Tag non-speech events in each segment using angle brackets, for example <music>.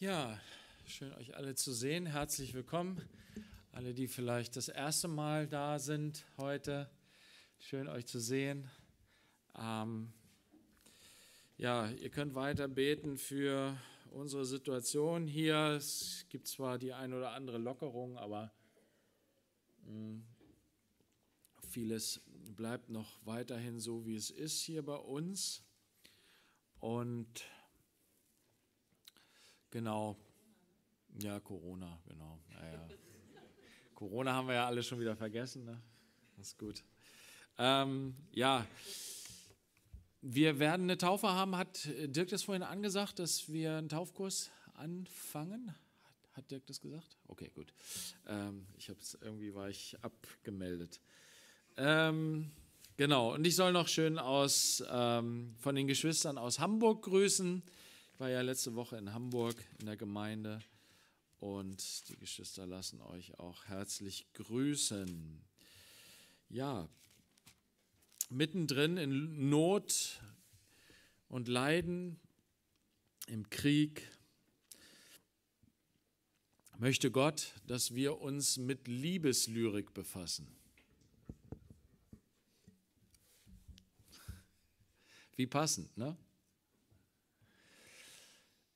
Ja, schön euch alle zu sehen. Herzlich willkommen. Alle, die vielleicht das erste Mal da sind heute. Schön euch zu sehen. Ähm, ja, ihr könnt weiter beten für unsere Situation hier. Es gibt zwar die ein oder andere Lockerung, aber mh, hm, vieles bleibt noch weiterhin so, wie es ist hier bei uns. Und Genau. Ja, Corona, genau. Ja, ja. Corona haben wir ja alle schon wieder vergessen. Ne? Das ist gut. Ähm, ja, wir werden eine Taufe haben. Hat Dirk das vorhin angesagt, dass wir einen Taufkurs anfangen? Hat, Dirk das gesagt? Okay, gut. Ähm, ich habe es irgendwie war ich abgemeldet. Ähm, genau. Und ich soll noch schön aus ähm, von den Geschwistern aus Hamburg grüßen. Ich war ja letzte Woche in Hamburg in der Gemeinde und die Geschwister lassen euch auch herzlich grüßen. Ja, mittendrin in Not und Leiden, im Krieg, möchte Gott, dass wir uns mit Liebeslyrik befassen. Wie passend, ne?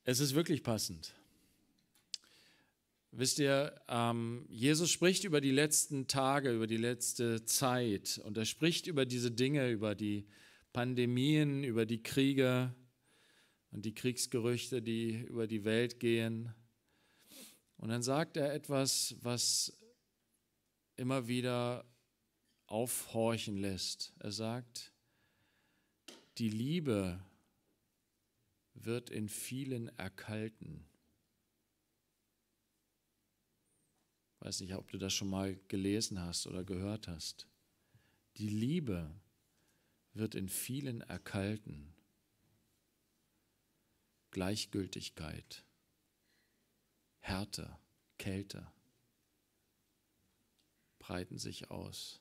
Es ist wirklich passend. Wisst ihr, ähm, Jesus spricht über die letzten Tage, über die letzte Zeit und er spricht über diese Dinge, über die Pandemien, über die Kriege und die Kriegsgerüchte, die über die Welt gehen. Und dann sagt er etwas, was immer wieder aufhorchen lässt. Er sagt, die Liebe wird in vielen erkalten. Ich weiß nicht, ob du das schon mal gelesen hast oder gehört hast. Die Liebe wird in vielen erkalten. Gleichgültigkeit, Härte, Kälte breiten sich aus.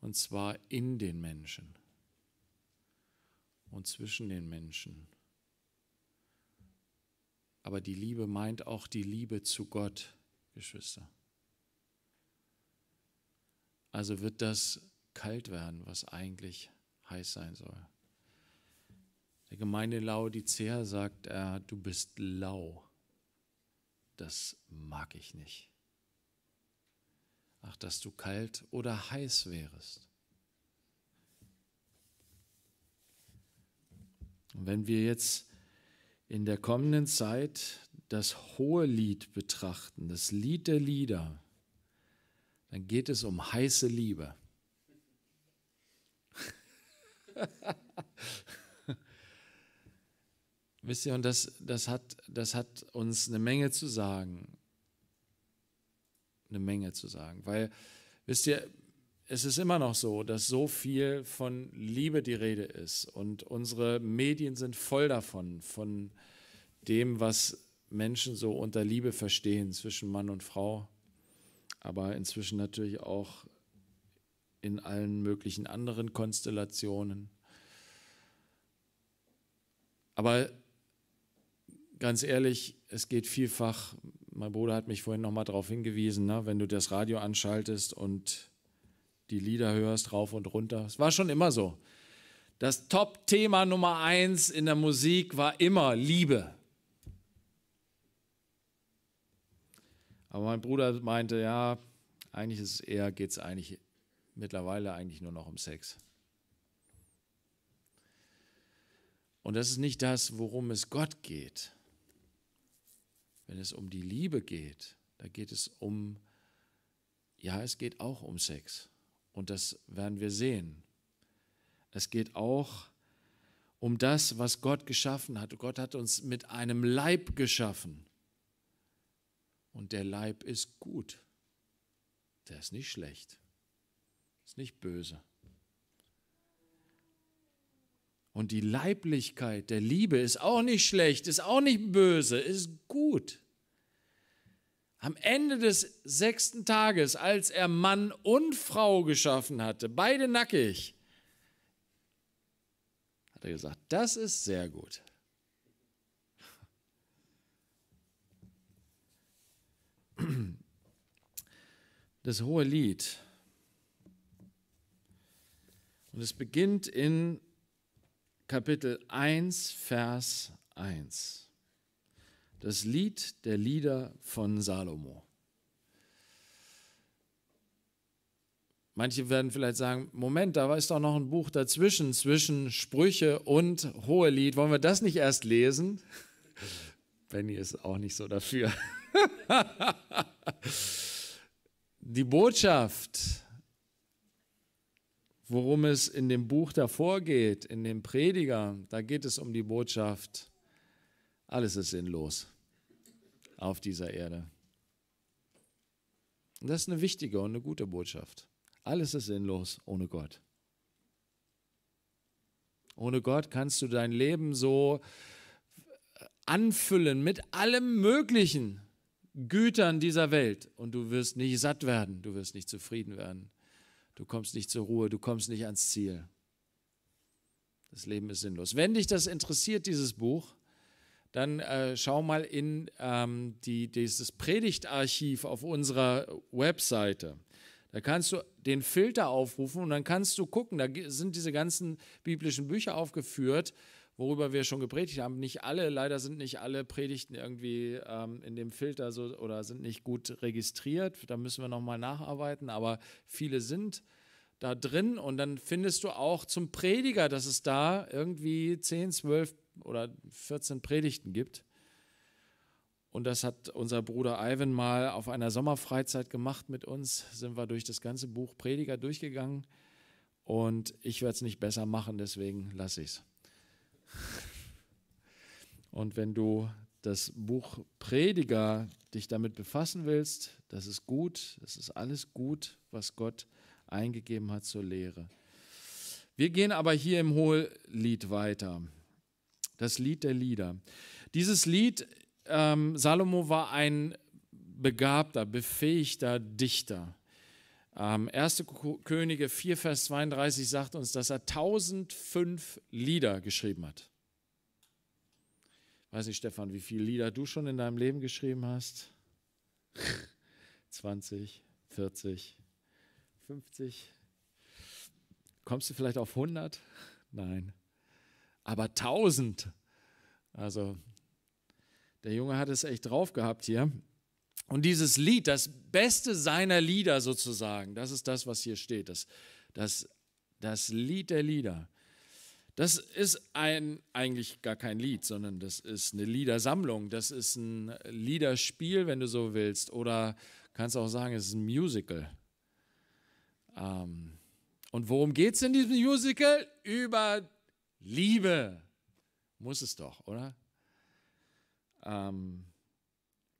Und zwar in den Menschen und zwischen den Menschen. Aber die Liebe meint auch die Liebe zu Gott, Geschwister. Also wird das kalt werden, was eigentlich heiß sein soll. Der Gemeinde Laodicea sagt er, du bist lau. Das mag ich nicht. Ach, dass du kalt oder heiß wärest. Und wenn wir jetzt in der kommenden Zeit das hohe Lied betrachten, das Lied der Lieder, dann geht es um heiße Liebe. <laughs> Wisst ihr, und das, das, hat, das hat uns eine Menge zu sagen. Eine Menge zu sagen. Weil, wisst ihr, es ist immer noch so, dass so viel von Liebe die Rede ist. Und unsere Medien sind voll davon, von dem, was Menschen so unter Liebe verstehen, zwischen Mann und Frau, aber inzwischen natürlich auch in allen möglichen anderen Konstellationen. Aber ganz ehrlich, es geht vielfach, mein Bruder hat mich vorhin nochmal darauf hingewiesen, ne, wenn du das Radio anschaltest und die Lieder hörst, rauf und runter. Es war schon immer so. Das Top-Thema Nummer eins in der Musik war immer Liebe. Aber mein Bruder meinte, ja, eigentlich ist es eher, geht es eigentlich mittlerweile eigentlich nur noch um Sex. Und das ist nicht das, worum es Gott geht. Wenn es um die Liebe geht, da geht es um, ja, es geht auch um Sex. Und das werden wir sehen. Es geht auch um das, was Gott geschaffen hat. Gott hat uns mit einem Leib geschaffen. Und der Leib ist gut. Der ist nicht schlecht. Ist nicht böse. Und die Leiblichkeit der Liebe ist auch nicht schlecht, ist auch nicht böse, ist gut. Am Ende des sechsten Tages, als er Mann und Frau geschaffen hatte, beide nackig, hat er gesagt, das ist sehr gut. Das hohe Lied. Und es beginnt in Kapitel 1, Vers 1. Das Lied der Lieder von Salomo. Manche werden vielleicht sagen, Moment, da ist doch noch ein Buch dazwischen, zwischen Sprüche und Hohelied. Wollen wir das nicht erst lesen? <laughs> Benny ist auch nicht so dafür. <laughs> Die Botschaft, worum es in dem Buch davor geht, in dem Prediger, da geht es um die Botschaft alles ist sinnlos auf dieser Erde. Und das ist eine wichtige und eine gute Botschaft. Alles ist sinnlos ohne Gott. Ohne Gott kannst du dein Leben so anfüllen mit allem Möglichen, Gütern dieser Welt und du wirst nicht satt werden, du wirst nicht zufrieden werden, du kommst nicht zur Ruhe, du kommst nicht ans Ziel. Das Leben ist sinnlos. Wenn dich das interessiert, dieses Buch, dann äh, schau mal in ähm, die, dieses Predigtarchiv auf unserer Webseite. Da kannst du den Filter aufrufen und dann kannst du gucken, da sind diese ganzen biblischen Bücher aufgeführt, worüber wir schon gepredigt haben. Nicht alle, leider sind nicht alle Predigten irgendwie ähm, in dem Filter so oder sind nicht gut registriert. Da müssen wir nochmal nacharbeiten, aber viele sind äh, da drin und dann findest du auch zum Prediger, dass es da irgendwie 10, 12 oder 14 Predigten gibt. Und das hat unser Bruder Ivan mal auf einer Sommerfreizeit gemacht mit uns. Sind wir durch das ganze Buch Prediger durchgegangen. Und ich werde es nicht besser machen, deswegen lasse ich es. <laughs> Und wenn du das Buch Prediger dich damit befassen willst, das ist gut, das ist alles gut, was Gott eingegeben hat zur Lehre. Wir gehen aber hier im Hohelied weiter. Das Lied der Lieder. Dieses Lied, ähm, Salomo war ein begabter, befähigter Dichter. Ähm, 1. Könige 4, Vers 32 sagt uns, dass er 1005 Lieder geschrieben hat. Weiß nicht, Stefan, wie viele Lieder du schon in deinem Leben geschrieben hast? 20, <laughs> 40, 50? Kommst du vielleicht auf 100? Nein. Aber 1000. Also der Junge hat es echt drauf gehabt hier. Und dieses Lied, das Beste seiner Lieder sozusagen, das ist das, was hier steht, das, das, das Lied der Lieder. Das ist ein, eigentlich gar kein Lied, sondern das ist eine Liedersammlung, das ist ein Liederspiel, wenn du so willst, oder kannst auch sagen, es ist ein Musical. Ähm, und worum geht es in diesem Musical? Über Liebe. Muss es doch, oder? Ähm,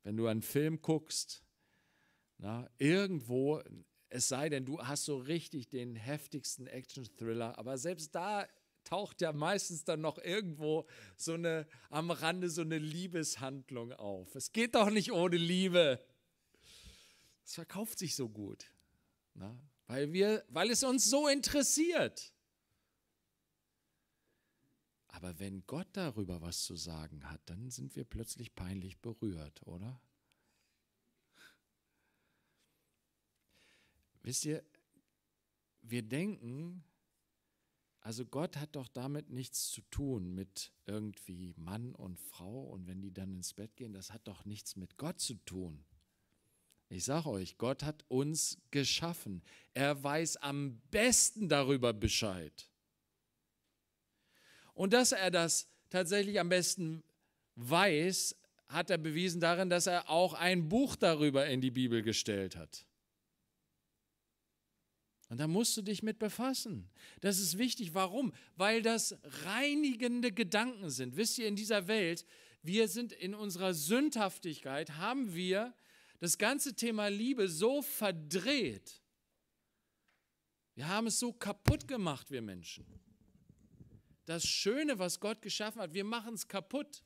wenn du einen Film guckst, na, irgendwo, es sei denn, du hast so richtig den heftigsten Action-Thriller, aber selbst da taucht ja meistens dann noch irgendwo so eine am Rande so eine Liebeshandlung auf. Es geht doch nicht ohne Liebe. Es verkauft sich so gut. Na? weil, wir, weil es uns so interessiert. Aber wenn Gott darüber was zu sagen hat, dann sind wir plötzlich peinlich berührt, oder? Wisst ihr, wir denken, also Gott hat doch damit nichts zu tun mit irgendwie Mann und Frau und wenn die dann ins Bett gehen, das hat doch nichts mit Gott zu tun. Ich sage euch, Gott hat uns geschaffen. Er weiß am besten darüber Bescheid. Und dass er das tatsächlich am besten weiß, hat er bewiesen darin, dass er auch ein Buch darüber in die Bibel gestellt hat. Und da musst du dich mit befassen. Das ist wichtig. Warum? Weil das reinigende Gedanken sind. Wisst ihr, in dieser Welt, wir sind in unserer Sündhaftigkeit, haben wir das ganze Thema Liebe so verdreht. Wir haben es so kaputt gemacht, wir Menschen. Das Schöne, was Gott geschaffen hat, wir machen es kaputt.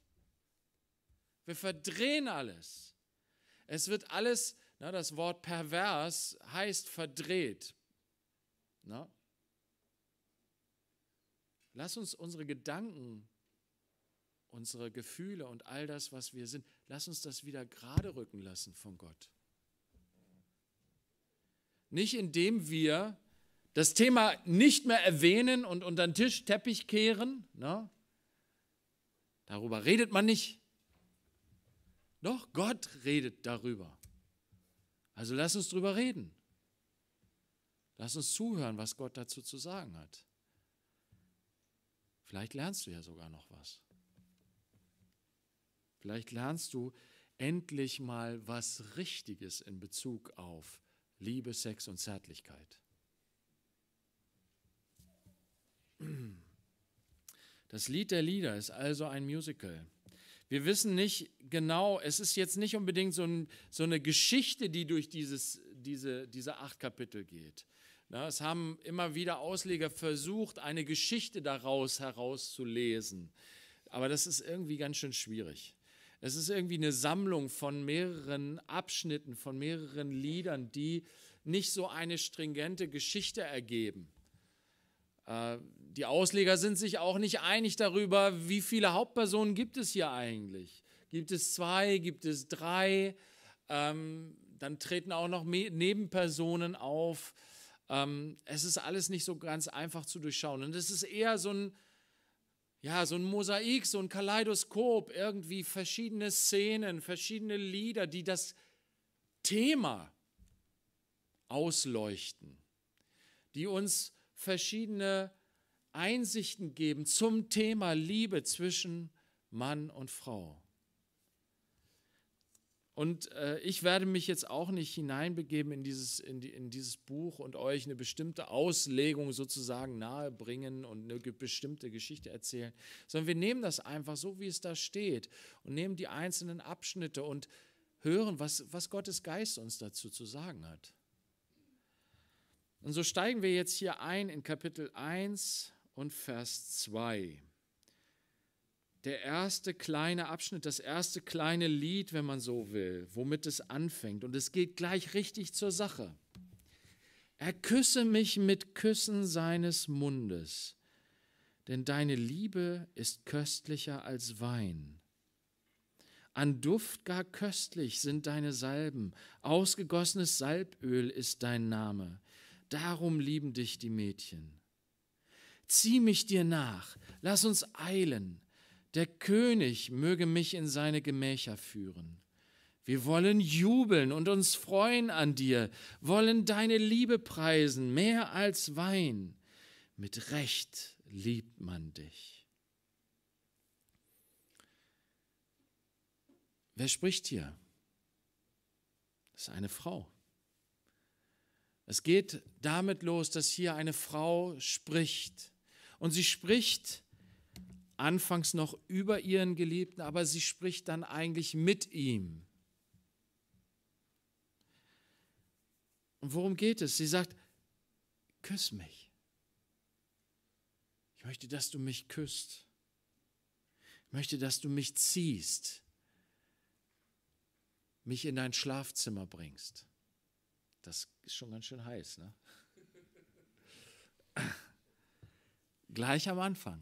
Wir verdrehen alles. Es wird alles, na, das Wort pervers heißt verdreht. Na? Lass uns unsere Gedanken, unsere Gefühle und all das, was wir sind, Lass uns das wieder gerade rücken lassen von Gott. Nicht indem wir das Thema nicht mehr erwähnen und unter den Tisch Teppich kehren. Ne? Darüber redet man nicht. Doch, Gott redet darüber. Also lass uns drüber reden. Lass uns zuhören, was Gott dazu zu sagen hat. Vielleicht lernst du ja sogar noch was. Vielleicht lernst du endlich mal was Richtiges in Bezug auf Liebe, Sex und Zärtlichkeit. Das Lied der Lieder ist also ein Musical. Wir wissen nicht genau, es ist jetzt nicht unbedingt so, ein, so eine Geschichte, die durch dieses, diese, diese acht Kapitel geht. Na, es haben immer wieder Ausleger versucht, eine Geschichte daraus herauszulesen. Aber das ist irgendwie ganz schön schwierig. Es ist irgendwie eine Sammlung von mehreren Abschnitten, von mehreren Liedern, die nicht so eine stringente Geschichte ergeben. Äh, die Ausleger sind sich auch nicht einig darüber, wie viele Hauptpersonen gibt es hier eigentlich. Gibt es zwei, gibt es drei? Ähm, dann treten auch noch Nebenpersonen auf. Ähm, es ist alles nicht so ganz einfach zu durchschauen. Und es ist eher so ein ja, so ein Mosaik, so ein Kaleidoskop, irgendwie verschiedene Szenen, verschiedene Lieder, die das Thema ausleuchten, die uns verschiedene Einsichten geben zum Thema Liebe zwischen Mann und Frau. Und äh, ich werde mich jetzt auch nicht hineinbegeben in dieses, in, die, in dieses Buch und euch eine bestimmte Auslegung sozusagen nahebringen und eine bestimmte Geschichte erzählen, sondern wir nehmen das einfach so, wie es da steht und nehmen die einzelnen Abschnitte und hören, was, was Gottes Geist uns dazu zu sagen hat. Und so steigen wir jetzt hier ein in Kapitel 1 und Vers 2 der erste kleine Abschnitt, das erste kleine Lied, wenn man so will, womit es anfängt. Und es geht gleich richtig zur Sache. Er küsse mich mit Küssen seines Mundes, denn deine Liebe ist köstlicher als Wein. An Duft gar köstlich sind deine Salben, ausgegossenes Salböl ist dein Name. Darum lieben dich die Mädchen. Zieh mich dir nach, lass uns eilen, der König möge mich in seine Gemächer führen. Wir wollen jubeln und uns freuen an dir, wollen deine Liebe preisen, mehr als Wein. Mit Recht liebt man dich. Wer spricht hier? Das ist eine Frau. Es geht damit los, dass hier eine Frau spricht. Und sie spricht anfangs noch über ihren Geliebten, aber sie spricht dann eigentlich mit ihm. Und worum geht es? Sie sagt, küss mich. Ich möchte, dass du mich küsst. Ich möchte, dass du mich ziehst, mich in dein Schlafzimmer bringst. Das ist schon ganz schön heiß, ne? <laughs> Gleich am Anfang.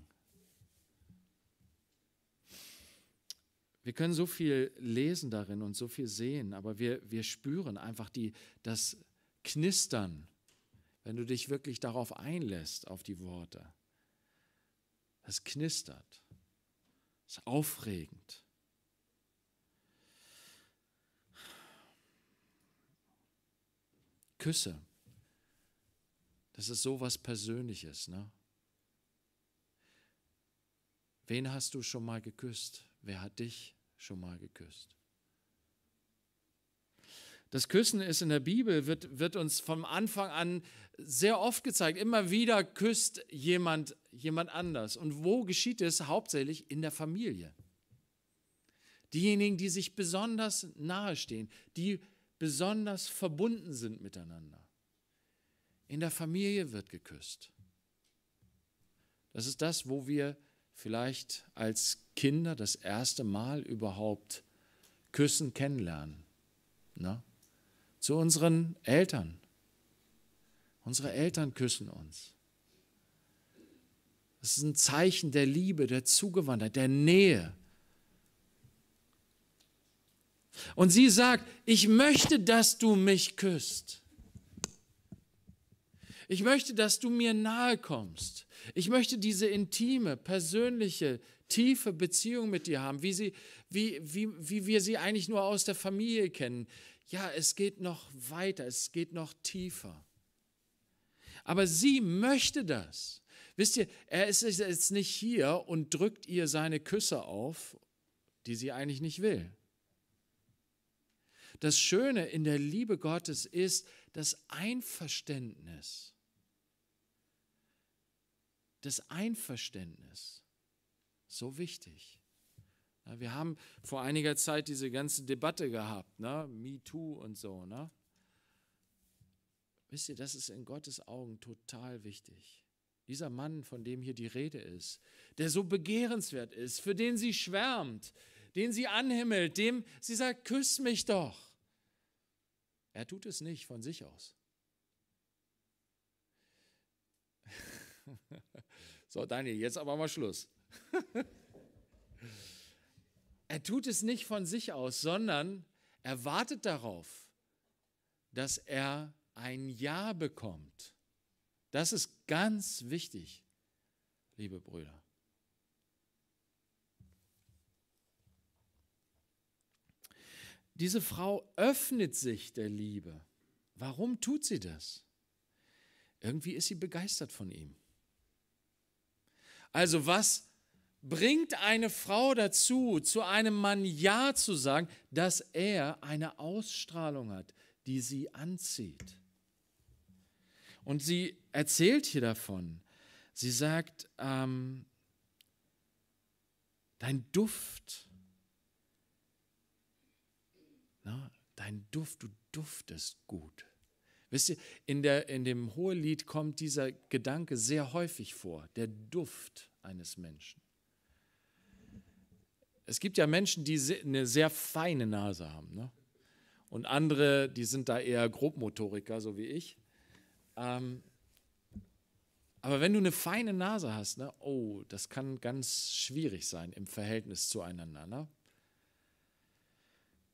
Wir können so viel lesen darin und so viel sehen, aber wir, wir spüren einfach die, das Knistern, wenn du dich wirklich darauf einlässt, auf die Worte. Das knistert, Das ist aufregend. Küsse, das ist so was Persönliches, ne? Wen hast du schon mal geküsst? Wer hat dich geküsst? schon mal geküsst. Das Küssen ist in der Bibel, wird, wird uns vom Anfang an sehr oft gezeigt. Immer wieder küsst jemand jemand anders. Und wo geschieht es? Hauptsächlich in der Familie. Diejenigen, die sich besonders nahestehen, die besonders verbunden sind miteinander. In der Familie wird geküsst. Das ist das, wo wir vielleicht als Kinder das erste Mal überhaupt küssen kennenlernen. Na? Ne? Zu unseren Eltern. Unsere Eltern küssen uns. Es ist ein Zeichen der Liebe, der Zugewandtheit, der Nähe. Und sie sagt, ich möchte, dass du mich küsst. Ich möchte, dass du mir nahe kommst. Ich möchte diese intime, persönliche, tiefe Beziehung mit dir haben, wie, sie, wie, wie, wie wir sie eigentlich nur aus der Familie kennen. Ja, es geht noch weiter, es geht noch tiefer. Aber sie möchte das. Wisst ihr, er ist jetzt nicht hier und drückt ihr seine Küsse auf, die sie eigentlich nicht will. Das Schöne in der Liebe Gottes ist das Einverständnis das Einverständnis. So wichtig. Wir haben vor einiger Zeit diese ganze Debatte gehabt, ne? Me Too und so. Ne? Wisst ihr, das ist in Gottes Augen total wichtig. Dieser Mann, von dem hier die Rede ist, der so begehrenswert ist, für den sie schwärmt, den sie anhimmelt, dem sie sagt, küss mich doch. Er tut es nicht von sich aus. <laughs> So, Daniel, jetzt aber mal Schluss. <laughs> er tut es nicht von sich aus, sondern er wartet darauf, dass er ein Ja bekommt. Das ist ganz wichtig, liebe Brüder. Diese Frau öffnet sich der Liebe. Warum tut sie das? Irgendwie ist sie begeistert von ihm. Also was bringt eine Frau dazu, zu einem Mann Ja zu sagen, dass er eine Ausstrahlung hat, die sie anzieht? Und sie erzählt hier davon. Sie sagt, ähm, dein Duft, na, dein Duft, du duftest gut. Wisst ihr, in, der, in dem Hohelied kommt dieser Gedanke sehr häufig vor, der Duft eines Menschen. Es gibt ja Menschen, die eine sehr feine Nase haben. Ne? Und andere, die sind da eher Grobmotoriker, so wie ich. Ähm, aber wenn du eine feine Nase hast, ne? oh, das kann ganz schwierig sein im Verhältnis zueinander. Ne?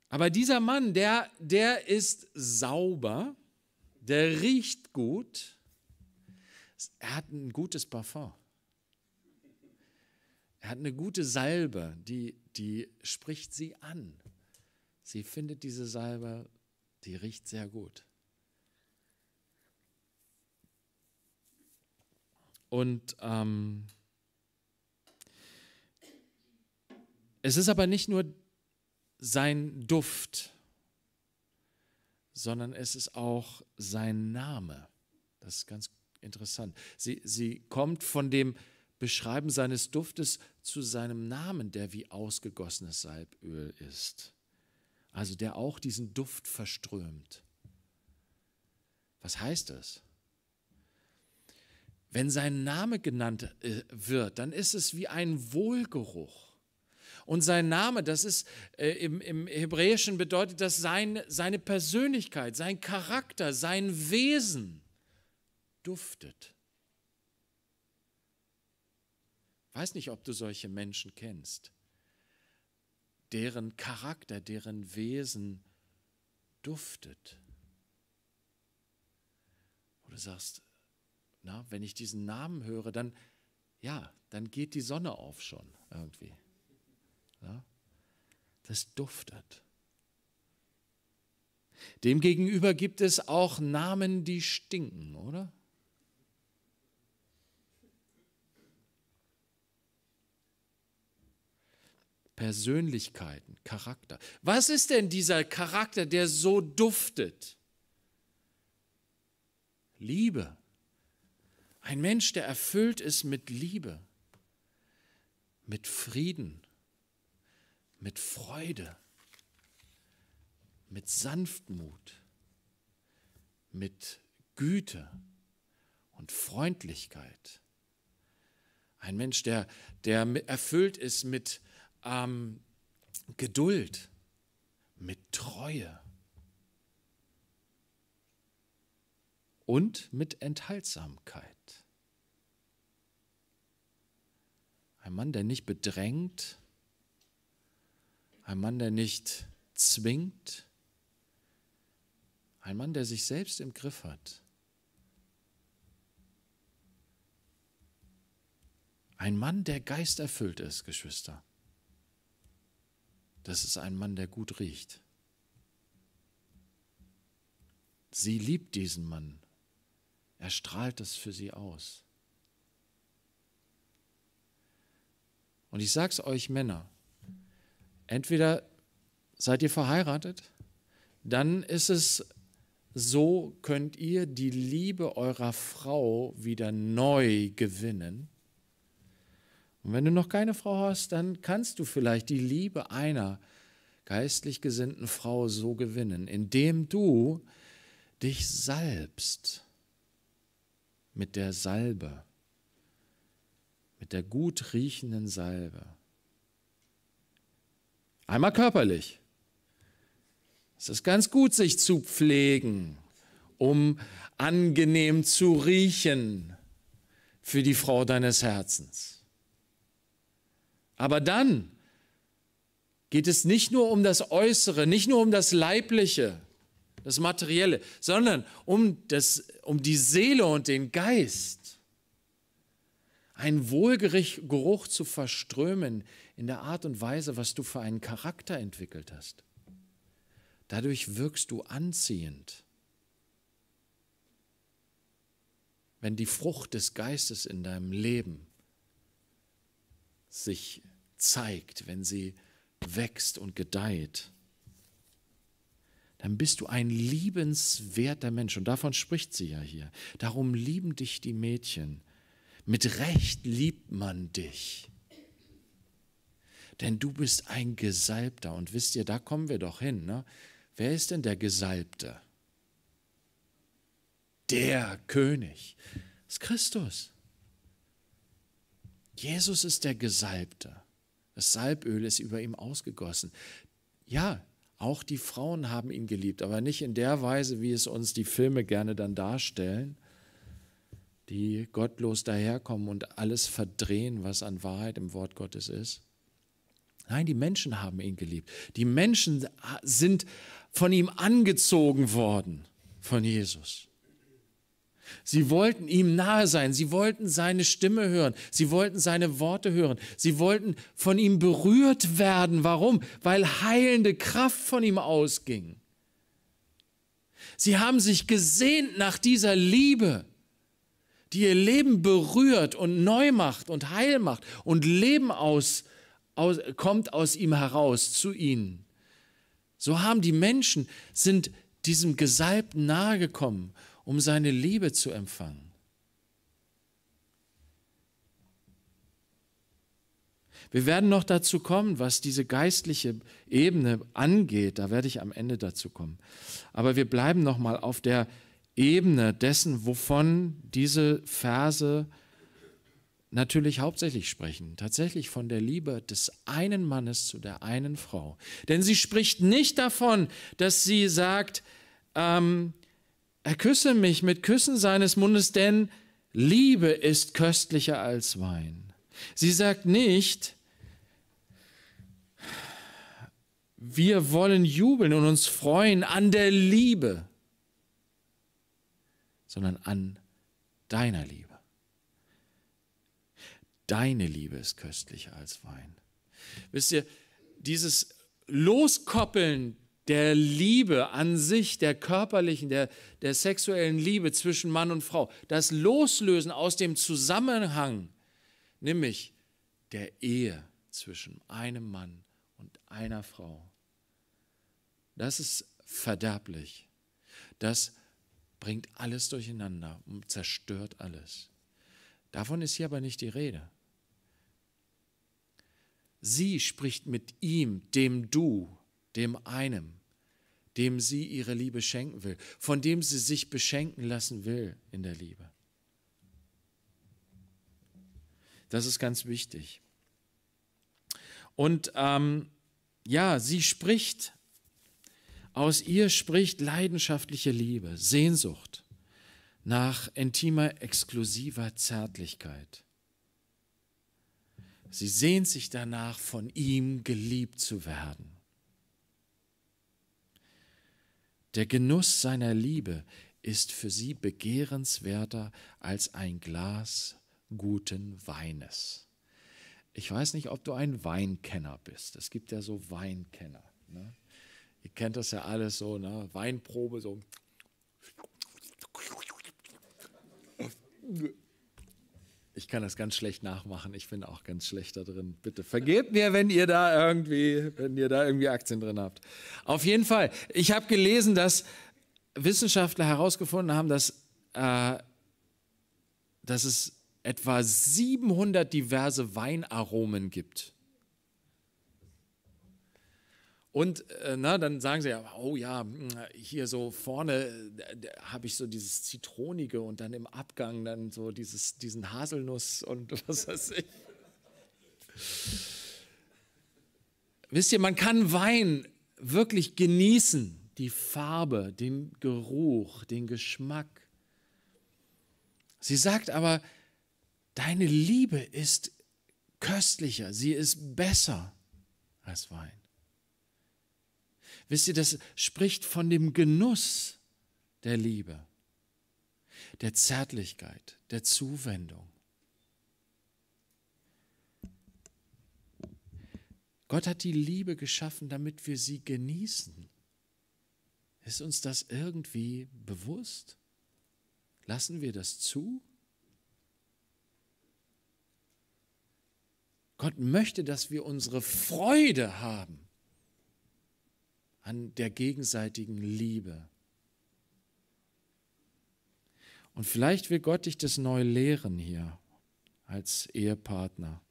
Aber dieser Mann, der, der ist sauber, der riecht gut, er hat ein gutes Parfum. Er hat eine gute Salbe, die, die spricht sie an. Sie findet diese Salbe, die riecht sehr gut. Und ähm, es ist aber nicht nur sein Duft, sondern es ist auch sein Name. Das ist ganz interessant. Sie, sie kommt von dem Beschreiben seines Duftes zu seinem Namen, der wie ausgegossenes Salböl ist. Also der auch diesen Duft verströmt. Was heißt das? Wenn sein Name genannt äh, wird, dann ist es wie ein Wohlgeruch. Und sein Name, das ist äh, im, im, Hebräischen bedeutet das sein, seine Persönlichkeit, sein Charakter, sein Wesen duftet. weiß nicht, ob du solche Menschen kennst, deren Charakter, deren Wesen duftet. Wo du sagst, na, wenn ich diesen Namen höre, dann, ja, dann geht die Sonne auf schon irgendwie. Ja? Das duftet. Demgegenüber gibt es auch Namen, die stinken, oder? Persönlichkeiten, Charakter. Was ist denn dieser Charakter, der so duftet? Liebe. Ein Mensch, der erfüllt ist mit Liebe, mit Frieden, mit Freude, mit Sanftmut, mit Güte und Freundlichkeit. Ein Mensch, der, der erfüllt ist mit ähm, Geduld, mit Treue und mit Enthaltsamkeit. Ein Mann, der nicht bedrängt, ein Mann, der nicht zwingt, ein Mann, der sich selbst im Griff hat. Ein Mann, der geisterfüllt ist, Geschwister. Das ist ein Mann, der gut riecht. Sie liebt diesen Mann. Er strahlt das für sie aus. Und ich sage es euch Männer, entweder seid ihr verheiratet, dann ist es so, könnt ihr die Liebe eurer Frau wieder neu gewinnen und wenn du noch keine Frau hast, dann kannst du vielleicht die Liebe einer geistlich gesinnten Frau so gewinnen, indem du dich salbst mit der Salbe, mit der gut riechenden Salbe. Einmal körperlich. Es ist ganz gut, sich zu pflegen, um angenehm zu riechen für die Frau deines Herzens. Aber dann geht es nicht nur um das Äußere, nicht nur um das Leibliche, das Materielle, sondern um, das, um die Seele und den Geist. Ein Wohlgeruch zu verströmen in der Art und Weise, was du für einen Charakter entwickelt hast. Dadurch wirkst du anziehend. Wenn die Frucht des Geistes in deinem Leben sich zeigt, wenn sie wächst und gedeiht, dann bist du ein liebenswerter Mensch. Und davon spricht sie ja hier. Darum lieben dich die Mädchen. Mit Recht liebt man dich. Denn du bist ein Gesalbter. Und wisst ihr, da kommen wir doch hin. Ne? Wer ist denn der Gesalbte? Der König das ist Christus. Jesus ist der Gesalbte. Das Salböl ist über ihm ausgegossen. Ja, auch die Frauen haben ihn geliebt, aber nicht in der Weise, wie es uns die Filme gerne dann darstellen, die gottlos daherkommen und alles verdrehen, was an Wahrheit im Wort Gottes ist. Nein, die Menschen haben ihn geliebt. Die Menschen sind von ihm angezogen worden, von Jesus. Sie wollten ihm nahe sein, sie wollten seine Stimme hören, sie wollten seine Worte hören, sie wollten von ihm berührt werden. Warum? Weil heilende Kraft von ihm ausging. Sie haben sich gesehnt nach dieser Liebe, die ihr Leben berührt und neu macht und heil macht und Leben aus, aus, kommt aus ihm heraus zu ihnen. So haben die Menschen, sind diesem Gesalbten nahegekommen um seine Liebe zu empfangen. Wir werden noch dazu kommen, was diese geistliche Ebene angeht. Da werde ich am Ende dazu kommen. Aber wir bleiben noch mal auf der Ebene dessen, wovon diese Verse natürlich hauptsächlich sprechen. Tatsächlich von der Liebe des einen Mannes zu der einen Frau. Denn sie spricht nicht davon, dass sie sagt, ähm, er küsse mich mit Küssen seines Mundes, denn Liebe ist köstlicher als Wein. Sie sagt nicht, wir wollen jubeln und uns freuen an der Liebe, sondern an deiner Liebe. Deine Liebe ist köstlicher als Wein. Wisst ihr, dieses Loskoppeln der Liebe an sich, der körperlichen, der, der sexuellen Liebe zwischen Mann und Frau, das Loslösen aus dem Zusammenhang, nämlich der Ehe zwischen einem Mann und einer Frau. Das ist verderblich. Das bringt alles durcheinander und zerstört alles. Davon ist hier aber nicht die Rede. Sie spricht mit ihm, dem Du, dem einem dem sie ihre Liebe schenken will, von dem sie sich beschenken lassen will in der Liebe. Das ist ganz wichtig. Und ähm, ja, sie spricht, aus ihr spricht leidenschaftliche Liebe, Sehnsucht nach intimer, exklusiver Zärtlichkeit. Sie sehnt sich danach, von ihm geliebt zu werden. Der Genuss seiner Liebe ist für sie begehrenswerter als ein Glas guten Weines. Ich weiß nicht, ob du ein Weinkenner bist. Es gibt ja so Weinkenner. Ne? Ihr kennt das ja alles so, ne? Weinprobe, so. Ich kann das ganz schlecht nachmachen. Ich bin auch ganz schlecht da drin. Bitte vergebt mir, wenn ihr da irgendwie, wenn ihr da irgendwie Aktien drin habt. Auf jeden Fall. Ich habe gelesen, dass Wissenschaftler herausgefunden haben, dass, äh, dass es etwa 700 diverse Weinaromen gibt. Und äh, na, dann sagen sie ja, oh ja, hm, hier so vorne äh, habe ich so dieses Zitronige und dann im Abgang dann so dieses, diesen Haselnuss und <laughs> was weiß ich. Wisst ihr, man kann Wein wirklich genießen. Die Farbe, den Geruch, den Geschmack. Sie sagt aber, deine Liebe ist köstlicher, sie ist besser als Wein. Wisst ihr, das spricht von dem Genuss der Liebe, der Zärtlichkeit, der Zuwendung. Gott hat die Liebe geschaffen, damit wir sie genießen. Ist uns das irgendwie bewusst? Lassen wir das zu? Gott möchte, dass wir unsere Freude haben an der gegenseitigen Liebe. Und vielleicht will Gott dich das neu lehren hier als Ehepartner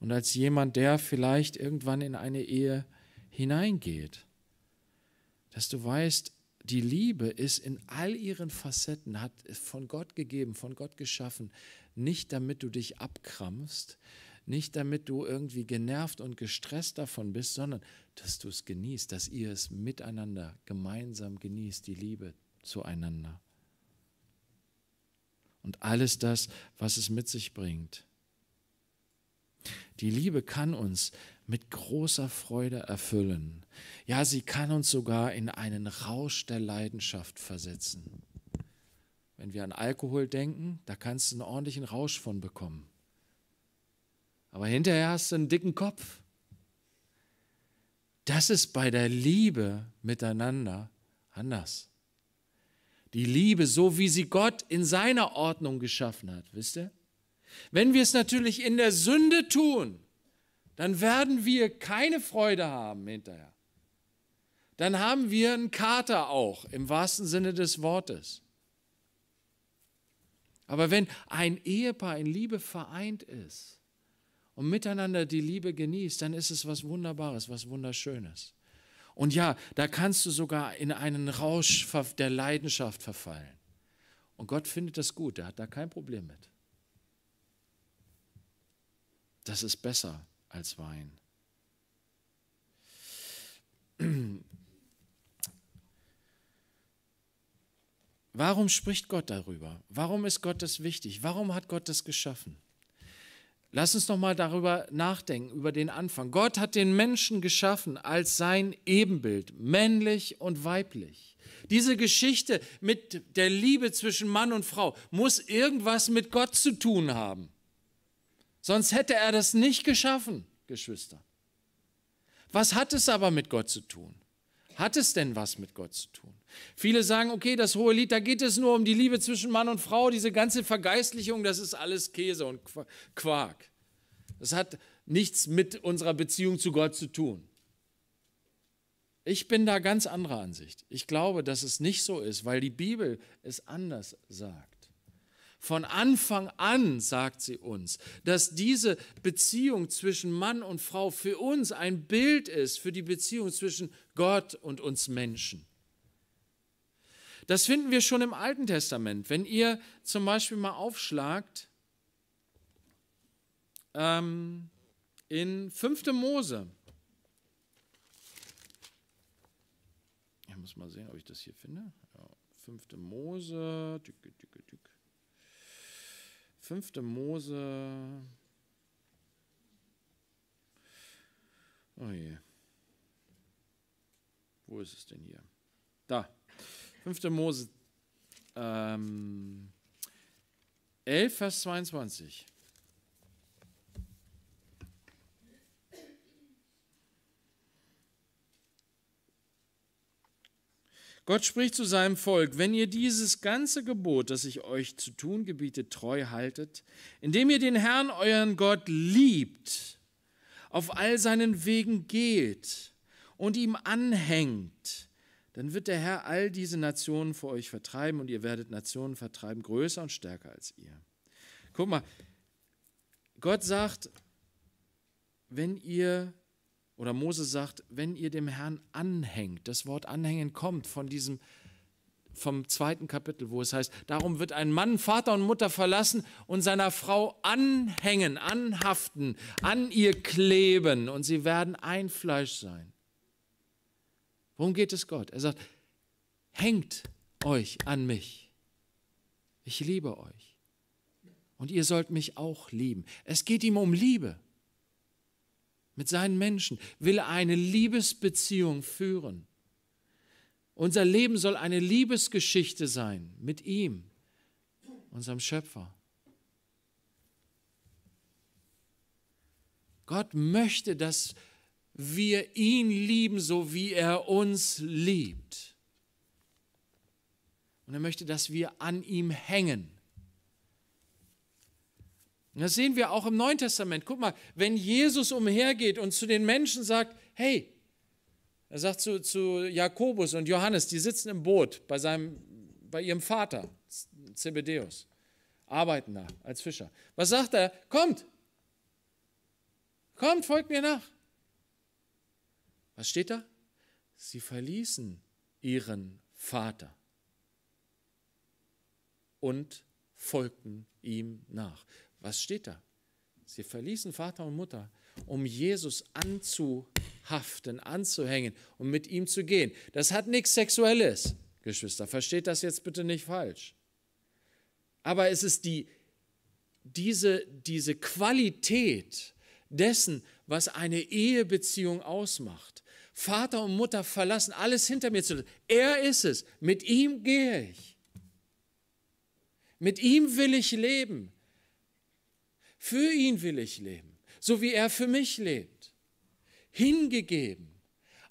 und als jemand, der vielleicht irgendwann in eine Ehe hineingeht, dass du weißt, die Liebe ist in all ihren Facetten, hat von Gott gegeben, von Gott geschaffen, nicht damit du dich abkrampfst, nicht damit du irgendwie genervt und gestresst davon bist, sondern dass du es genießt, dass ihr es miteinander gemeinsam genießt, die Liebe zueinander. Und alles das, was es mit sich bringt. Die Liebe kann uns mit großer Freude erfüllen. Ja, sie kann uns sogar in einen Rausch der Leidenschaft versetzen. Wenn wir an Alkohol denken, da kannst du einen ordentlichen Rausch von bekommen aber hinterher hast du einen dicken Kopf. Das ist bei der Liebe miteinander anders. Die Liebe, so wie sie Gott in seiner Ordnung geschaffen hat, wisst ihr? Wenn wir es natürlich in der Sünde tun, dann werden wir keine Freude haben hinterher. Dann haben wir einen Kater auch, im wahrsten Sinne des Wortes. Aber wenn ein Ehepaar in Liebe vereint ist, und miteinander die Liebe genießt, dann ist es was Wunderbares, was Wunderschönes. Und ja, da kannst du sogar in einen Rausch der Leidenschaft verfallen. Und Gott findet das gut, er hat da kein Problem mit. Das ist besser als Wein. Warum spricht Gott darüber? Warum ist Gott das wichtig? Warum hat Gott das geschaffen? Lass uns noch mal darüber nachdenken über den Anfang. Gott hat den Menschen geschaffen als sein Ebenbild, männlich und weiblich. Diese Geschichte mit der Liebe zwischen Mann und Frau muss irgendwas mit Gott zu tun haben. Sonst hätte er das nicht geschaffen, Geschwister. Was hat es aber mit Gott zu tun? Hat es denn was mit Gott zu tun? Viele sagen, okay, das hohe Lied, da geht es nur um die Liebe zwischen Mann und Frau, diese ganze Vergeistlichung, das ist alles Käse und Quark. Das hat nichts mit unserer Beziehung zu Gott zu tun. Ich bin da ganz anderer Ansicht. Ich glaube, dass es nicht so ist, weil die Bibel es anders sagt. Von Anfang an sagt sie uns, dass diese Beziehung zwischen Mann und Frau für uns ein Bild ist für die Beziehung zwischen Gott und uns Menschen. Das finden wir schon im Alten Testament. Wenn ihr zum Beispiel mal aufschlagt ähm, in 5. Mose. Ich muss mal sehen, ob ich das hier finde. Ja, 5. Mose. 5. Mose. Oh je. Wo ist es denn hier? Da. 5. Mose ähm, 11, Vers 22. Gott spricht zu seinem Volk, wenn ihr dieses ganze Gebot, das ich euch zu tun gebiete, treu haltet, indem ihr den Herrn, euren Gott, liebt, auf all seinen Wegen geht und ihm anhängt, dann wird der Herr all diese Nationen vor euch vertreiben und ihr werdet Nationen vertreiben, größer und stärker als ihr. Guck mal, Gott sagt, wenn ihr, oder Mose sagt, wenn ihr dem Herrn anhängt, das Wort anhängen kommt von diesem, vom zweiten Kapitel, wo es heißt, darum wird ein Mann Vater und Mutter verlassen und seiner Frau anhängen, anhaften, an ihr kleben und sie werden ein Fleisch sein. Worum geht es Gott? Er sagt, hängt euch an mich. Ich liebe euch. Und ihr sollt mich auch lieben. Es geht ihm um Liebe. Mit seinen Menschen will er eine Liebesbeziehung führen. Unser Leben soll eine Liebesgeschichte sein mit ihm, unserem Schöpfer. Gott möchte, dass wir ihn lieben, so wie er uns liebt. Und er möchte, dass wir an ihm hängen. Und das sehen wir auch im Neuen Testament. Guck mal, wenn Jesus umhergeht und zu den Menschen sagt, hey, er sagt zu, zu Jakobus und Johannes, die sitzen im Boot bei, seinem, bei ihrem Vater, Zebedeus, arbeiten da als Fischer. Was sagt er? Kommt, kommt, folgt mir nach. Was steht da? Sie verließen ihren Vater und folgten ihm nach. Was steht da? Sie verließen Vater und Mutter, um Jesus anzuhaften, anzuhängen und um mit ihm zu gehen. Das hat nichts Sexuelles, Geschwister. Versteht das jetzt bitte nicht falsch. Aber es ist die, diese, diese Qualität dessen, was eine Ehebeziehung ausmacht Vater und Mutter verlassen, alles hinter mir zu lassen. Er ist es. Mit ihm gehe ich. Mit ihm will ich leben. Für ihn will ich leben, so wie er für mich lebt. Hingegeben.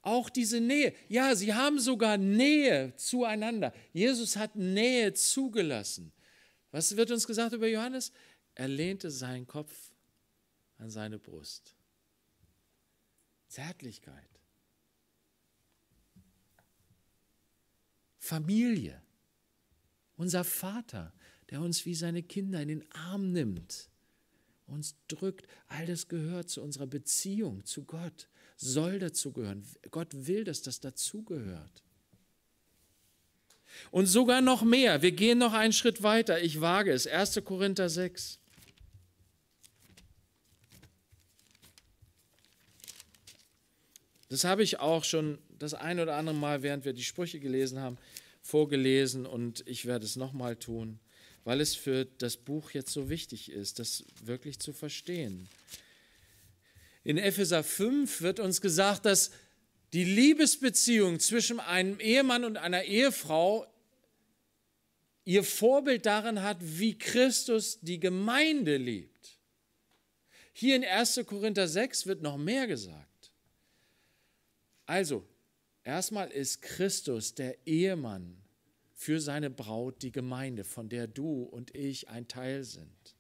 Auch diese Nähe. Ja, sie haben sogar Nähe zueinander. Jesus hat Nähe zugelassen. Was wird uns gesagt über Johannes? Er lehnte seinen Kopf an seine Brust. Zärtlichkeit. Familie, unser Vater, der uns wie seine Kinder in den Arm nimmt, uns drückt. All das gehört zu unserer Beziehung zu Gott, soll dazugehören. Gott will, dass das dazugehört. Und sogar noch mehr. Wir gehen noch einen Schritt weiter. Ich wage es. 1. Korinther 6. Das habe ich auch schon das ein oder andere Mal, während wir die Sprüche gelesen haben, vorgelesen und ich werde es nochmal tun, weil es für das Buch jetzt so wichtig ist, das wirklich zu verstehen. In Epheser 5 wird uns gesagt, dass die Liebesbeziehung zwischen einem Ehemann und einer Ehefrau ihr Vorbild darin hat, wie Christus die Gemeinde liebt. Hier in 1. Korinther 6 wird noch mehr gesagt. Also, erstmal ist Christus der Ehemann für seine Braut, die Gemeinde, von der du und ich ein Teil sind.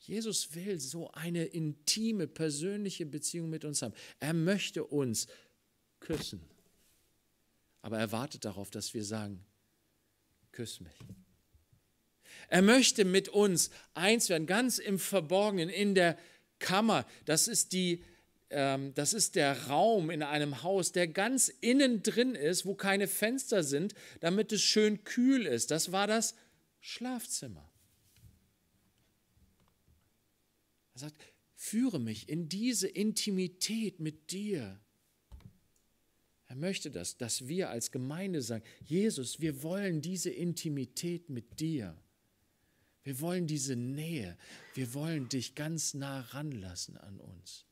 Jesus will so eine intime, persönliche Beziehung mit uns haben. Er möchte uns küssen. Aber er wartet darauf, dass wir sagen, küss mich. Er möchte mit uns eins werden, ganz im Verborgenen, in der Kammer. Das ist die ähm, das ist der Raum in einem Haus, der ganz innen drin ist, wo keine Fenster sind, damit es schön kühl ist. Das war das Schlafzimmer. Er sagt, führe mich in diese Intimität mit dir. Er möchte das, dass wir als Gemeinde sagen, Jesus, wir wollen diese Intimität mit dir. Wir wollen diese Nähe. Wir wollen dich ganz nah ranlassen an uns.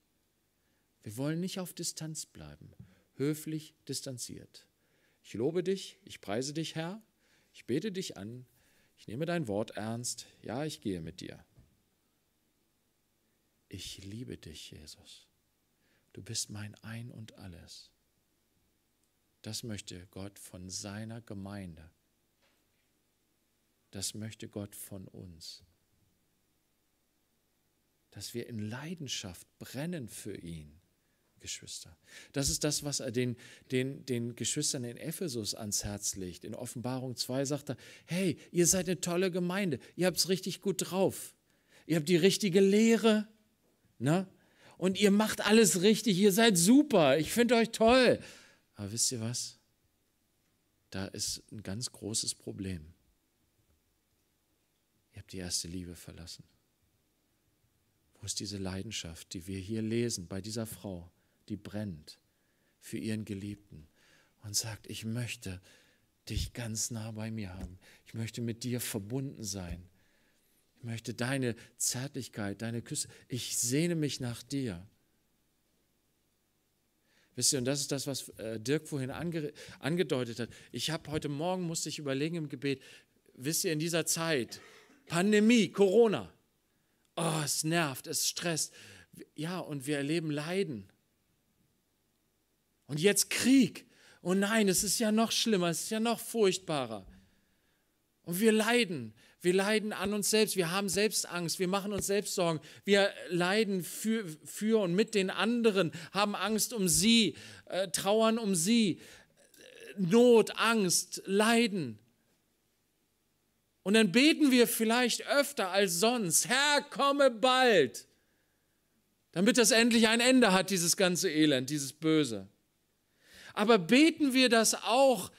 Wir wollen nicht auf Distanz bleiben, höflich distanziert. Ich lobe dich, ich preise dich, Herr, ich bete dich an, ich nehme dein Wort ernst, ja, ich gehe mit dir. Ich liebe dich, Jesus. Du bist mein Ein und alles. Das möchte Gott von seiner Gemeinde. Das möchte Gott von uns. Dass wir in Leidenschaft brennen für ihn Geschwister. Das ist das, was er den, den, den Geschwistern in Ephesus ans Herz legt. In Offenbarung 2 sagt er, hey, ihr seid eine tolle Gemeinde, ihr habt es richtig gut drauf, ihr habt die richtige Lehre ne? und ihr macht alles richtig, ihr seid super, ich finde euch toll. Aber wisst ihr was? Da ist ein ganz großes Problem. Ihr habt die erste Liebe verlassen. Wo ist diese Leidenschaft, die wir hier lesen bei dieser Frau? die brennt für ihren Geliebten und sagt, ich möchte dich ganz nah bei mir haben. Ich möchte mit dir verbunden sein. Ich möchte deine Zärtlichkeit, deine Küsse. Ich sehne mich nach dir. Wisst ihr, und das ist das, was äh, Dirk vorhin ange angedeutet hat. Ich habe heute Morgen, musste ich überlegen im Gebet, wisst ihr, in dieser Zeit, Pandemie, Corona, oh, es nervt, es stresst. Ja, und wir erleben Leiden. Und jetzt Krieg. Oh nein, es ist ja noch schlimmer, es ist ja noch furchtbarer. Und wir leiden. Wir leiden an uns selbst. Wir haben selbst Angst. Wir machen uns selbst Sorgen. Wir leiden für, für und mit den anderen, haben Angst um sie, äh, trauern um sie. Not, Angst, Leiden. Und dann beten wir vielleicht öfter als sonst, Herr, komme bald, damit das endlich ein Ende hat, dieses ganze Elend, dieses Böse. Aber beten wir das auch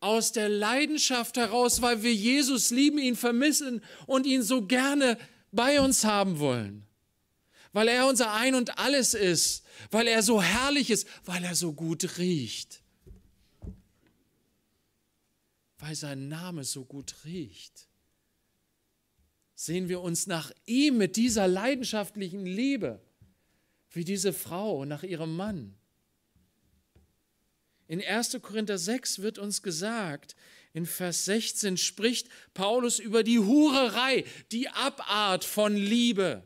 aus der Leidenschaft heraus, weil wir Jesus lieben, ihn vermissen und ihn so gerne bei uns haben wollen. Weil er unser Ein und alles ist, weil er so herrlich ist, weil er so gut riecht. Weil sein Name so gut riecht. Sehen wir uns nach ihm mit dieser leidenschaftlichen Liebe, wie diese Frau nach ihrem Mann. In 1. Korinther 6 wird uns gesagt, in Vers 16 spricht Paulus über die Hurerei, die Abart von Liebe,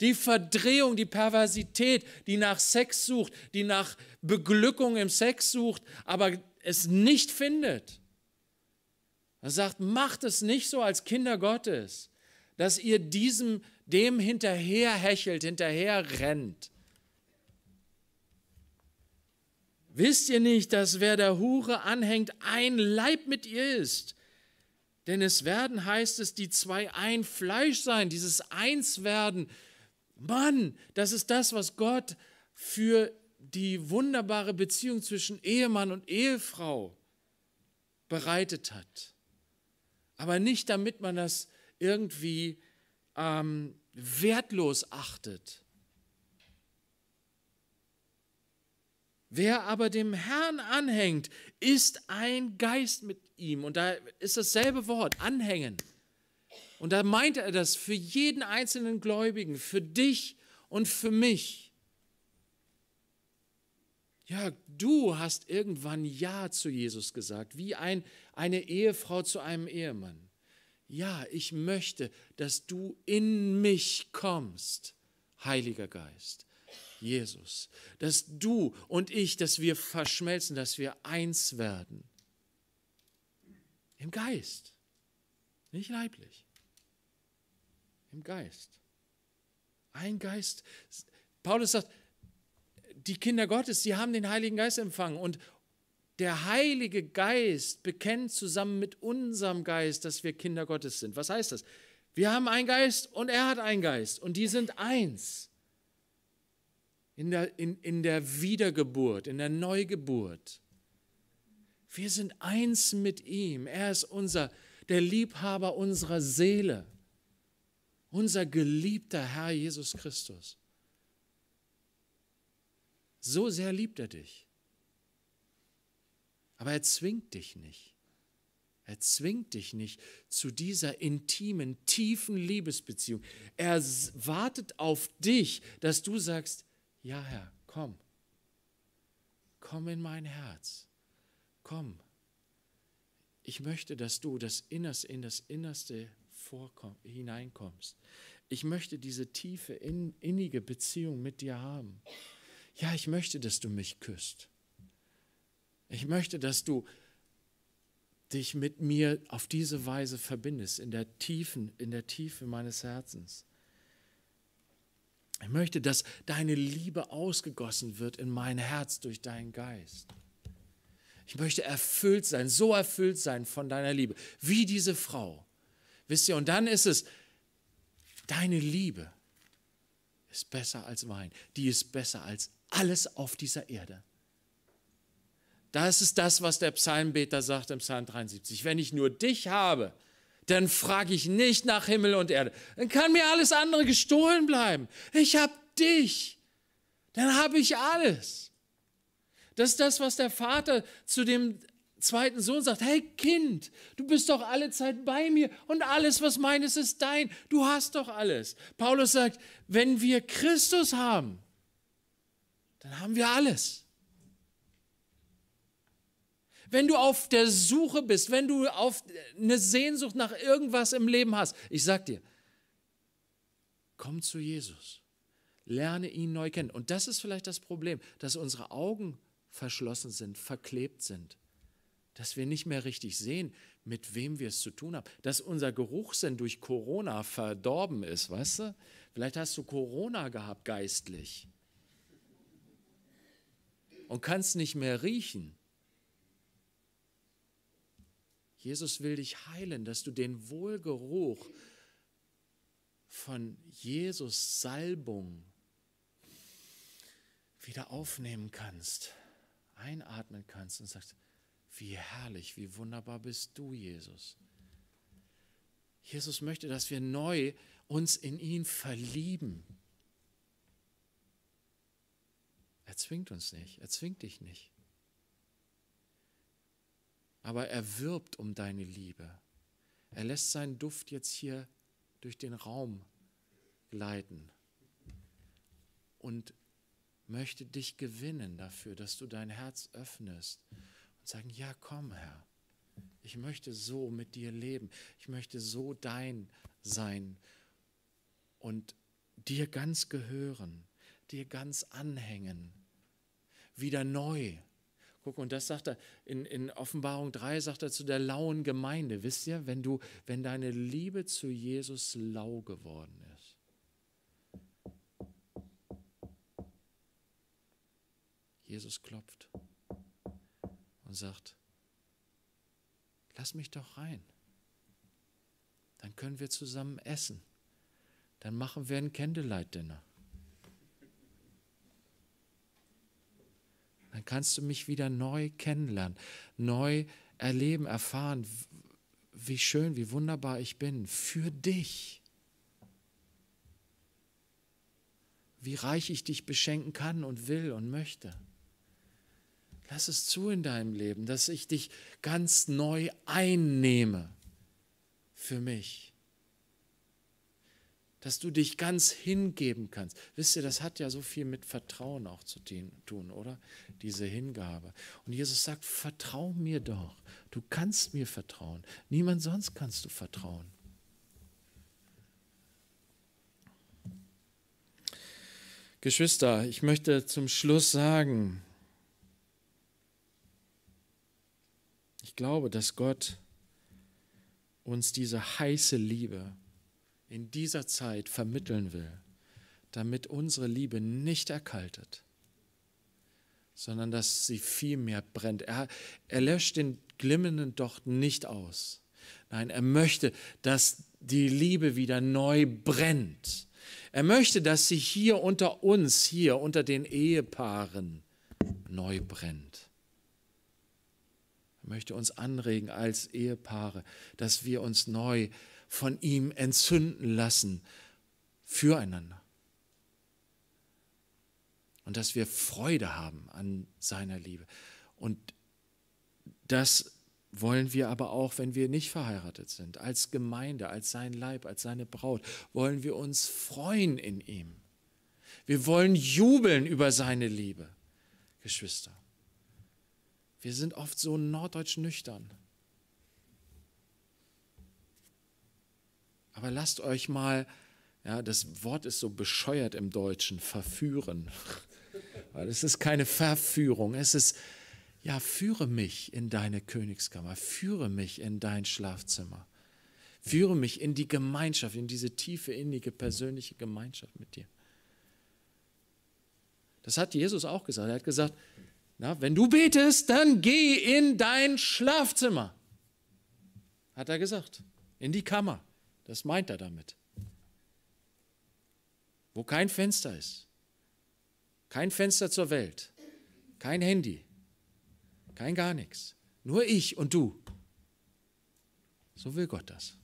die Verdrehung, die Perversität, die nach Sex sucht, die nach Beglückung im Sex sucht, aber es nicht findet. Er sagt, macht es nicht so als Kinder Gottes, dass ihr diesem, dem hinterherhechelt, hinterherrennt Wisst ihr nicht, dass wer der Hure anhängt, ein Leib mit ihr ist? Denn es werden, heißt es, die zwei ein Fleisch sein, dieses Einswerden. Mann, das ist das, was Gott für die wunderbare Beziehung zwischen Ehemann und Ehefrau bereitet hat. Aber nicht damit man das irgendwie ähm, wertlos achtet, Wer aber dem Herrn anhängt, ist ein Geist mit ihm. Und da ist dasselbe Wort, anhängen. Und da meint er das für jeden einzelnen Gläubigen, für dich und für mich. Ja, du hast irgendwann Ja zu Jesus gesagt, wie ein, eine Ehefrau zu einem Ehemann. Ja, ich möchte, dass du in mich kommst, Heiliger Geist. Jesus. Dass du und ich, dass wir verschmelzen, dass wir eins werden. Im Geist. Nicht leiblich. Im Geist. Ein Geist. Paulus sagt, die Kinder Gottes, die haben den Heiligen Geist empfangen und der Heilige Geist bekennt zusammen mit unserem Geist, dass wir Kinder Gottes sind. Was heißt das? Wir haben einen Geist und er hat einen Geist und die sind eins in der, in, in der Wiedergeburt, in der Neugeburt. Wir sind eins mit ihm. Er ist unser, der Liebhaber unserer Seele, unser geliebter Herr Jesus Christus. So sehr liebt er dich. Aber er zwingt dich nicht. Er zwingt dich nicht zu dieser intimen, tiefen Liebesbeziehung. Er wartet auf dich, dass du sagst, ja Herr, komm, komm in mein Herz, komm. Ich möchte, dass du das Innerste in das Innerste vorkomm, hineinkommst. Ich möchte diese tiefe, in, innige Beziehung mit dir haben. Ja, ich möchte, dass du mich küsst. Ich möchte, dass du dich mit mir auf diese Weise verbindest, in der Tiefen, in der Tiefe meines Herzens. Ich möchte, dass deine Liebe ausgegossen wird in mein Herz durch deinen Geist. Ich möchte erfüllt sein, so erfüllt sein von deiner Liebe, wie diese Frau. Wisst ihr, und dann ist es, deine Liebe ist besser als Wein, die ist besser als alles auf dieser Erde. Das ist das, was der Psalmbeter sagt im Psalm 73. Wenn ich nur dich habe, dann frage ich nicht nach Himmel und Erde. Dann kann mir alles andere gestohlen bleiben. Ich habe dich. Dann habe ich alles. Das ist das, was der Vater zu dem zweiten Sohn sagt, hey Kind, du bist doch alle Zeit bei mir und alles, was meines ist dein. Du hast doch alles. Paulus sagt, wenn wir Christus haben, dann haben wir alles. Wenn du auf der Suche bist, wenn du auf eine Sehnsucht nach irgendwas im Leben hast, ich sag dir, komm zu Jesus. Lerne ihn neu kennen. Und das ist vielleicht das Problem, dass unsere Augen verschlossen sind, verklebt sind. Dass wir nicht mehr richtig sehen, mit wem wir es zu tun haben. Dass unser Geruchssinn durch Corona verdorben ist, weißt du? Vielleicht hast du Corona gehabt geistlich und kannst nicht mehr riechen. Jesus will dich heilen, dass du den Wohlgeruch von Jesus Salbung wieder aufnehmen kannst, einatmen kannst und sagst, wie herrlich, wie wunderbar bist du, Jesus. Jesus möchte, dass wir neu uns in ihn verlieben. Er zwingt uns nicht, er zwingt dich nicht aber er wirbt um deine Liebe. Er lässt seinen Duft jetzt hier durch den Raum gleiten und möchte dich gewinnen dafür, dass du dein Herz öffnest und sagen, ja, komm, Herr, ich möchte so mit dir leben, ich möchte so dein sein und dir ganz gehören, dir ganz anhängen, wieder neu Guck, und das sagt er in, in Offenbarung 3, sagt er zu der lauen Gemeinde. Wisst ihr, wenn, du, wenn deine Liebe zu Jesus lau geworden ist, Jesus klopft und sagt, lass mich doch rein. Dann können wir zusammen essen. Dann machen wir ein Candlelight-Dinner. Dann kannst du mich wieder neu kennenlernen, neu erleben, erfahren, wie schön, wie wunderbar ich bin für dich. Wie reich ich dich beschenken kann und will und möchte. Lass es zu in deinem Leben, dass ich dich ganz neu einnehme für mich dass du dich ganz hingeben kannst. Wisst ihr, das hat ja so viel mit Vertrauen auch zu tun, oder? Diese Hingabe. Und Jesus sagt, vertrau mir doch. Du kannst mir vertrauen. Niemand sonst kannst du vertrauen. Geschwister, ich möchte zum Schluss sagen, ich glaube, dass Gott uns diese heiße Liebe in dieser Zeit vermitteln will, damit unsere Liebe nicht erkaltet, sondern dass sie viel mehr brennt. Er, er löscht den glimmenden Docht nicht aus. Nein, er möchte, dass die Liebe wieder neu brennt. Er möchte, dass sie hier unter uns, hier unter den Ehepaaren neu brennt. Er möchte uns anregen als Ehepaare, dass wir uns neu brennt von ihm entzünden lassen füreinander. Und dass wir Freude haben an seiner Liebe. Und das wollen wir aber auch, wenn wir nicht verheiratet sind, als Gemeinde, als sein Leib, als seine Braut, wollen wir uns freuen in ihm. Wir wollen jubeln über seine Liebe, Geschwister. Wir sind oft so norddeutsch nüchtern. Aber lasst euch mal, ja, das Wort ist so bescheuert im Deutschen, verführen. <laughs> Es ist keine Verführung, es ist, ja, führe mich in deine Königskammer, führe mich in dein Schlafzimmer, führe mich in die Gemeinschaft, in diese tiefe, innige, persönliche Gemeinschaft mit dir. Das hat Jesus auch gesagt. Er hat gesagt, na, wenn du betest, dann geh in dein Schlafzimmer. Hat er gesagt. In die Kammer. Das meint er damit. Wo kein Fenster ist, kein Fenster zur Welt, kein Handy, kein gar nichts, nur ich und du. So will Gott das.